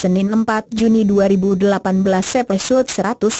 Senin 4 Juni 2018 episode 130.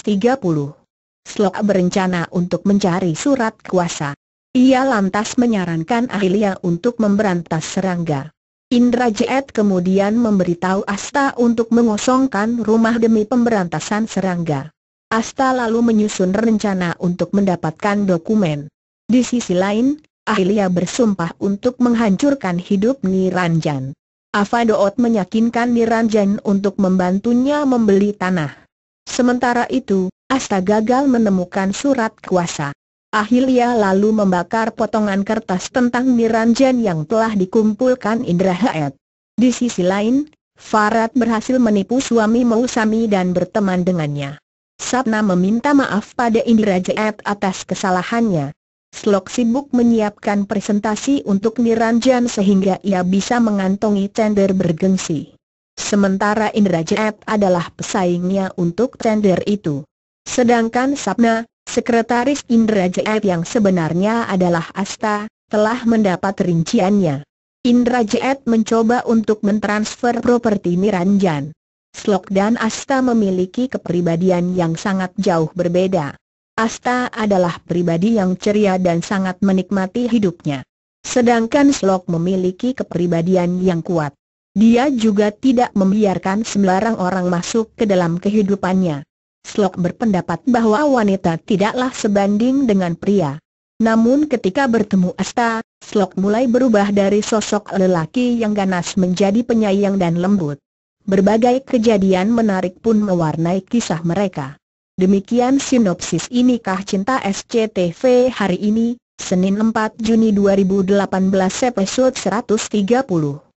Slok berencana untuk mencari surat kuasa. Ia lantas menyarankan Ahilia untuk memberantas serangga. Jet kemudian memberitahu Asta untuk mengosongkan rumah demi pemberantasan serangga. Asta lalu menyusun rencana untuk mendapatkan dokumen. Di sisi lain, Ahilia bersumpah untuk menghancurkan hidup Niranjan. Avadoot meyakinkan Niranjan untuk membantunya membeli tanah. Sementara itu, Asta gagal menemukan surat kuasa. Ahilia lalu membakar potongan kertas tentang Niranjan yang telah dikumpulkan Indra Haet. Di sisi lain, Farad berhasil menipu suami Mausami dan berteman dengannya. Sapna meminta maaf pada Indra Jaet atas kesalahannya, Slok sibuk menyiapkan presentasi untuk Niranjan sehingga ia bisa mengantongi tender bergengsi. Sementara Indrajat adalah pesaingnya untuk tender itu. Sedangkan Sapna, sekretaris Indrajat yang sebenarnya adalah Asta, telah mendapat rinciannya. Indrajat mencoba untuk mentransfer properti Niranjan. Slok dan Asta memiliki kepribadian yang sangat jauh berbeda. Asta adalah pribadi yang ceria dan sangat menikmati hidupnya. Sedangkan Slok memiliki kepribadian yang kuat. Dia juga tidak membiarkan sembarang orang masuk ke dalam kehidupannya. Slok berpendapat bahwa wanita tidaklah sebanding dengan pria. Namun ketika bertemu Asta, Slok mulai berubah dari sosok lelaki yang ganas menjadi penyayang dan lembut. Berbagai kejadian menarik pun mewarnai kisah mereka. Demikian sinopsis inikah cinta SCTV hari ini, Senin 4 Juni 2018 episode 130.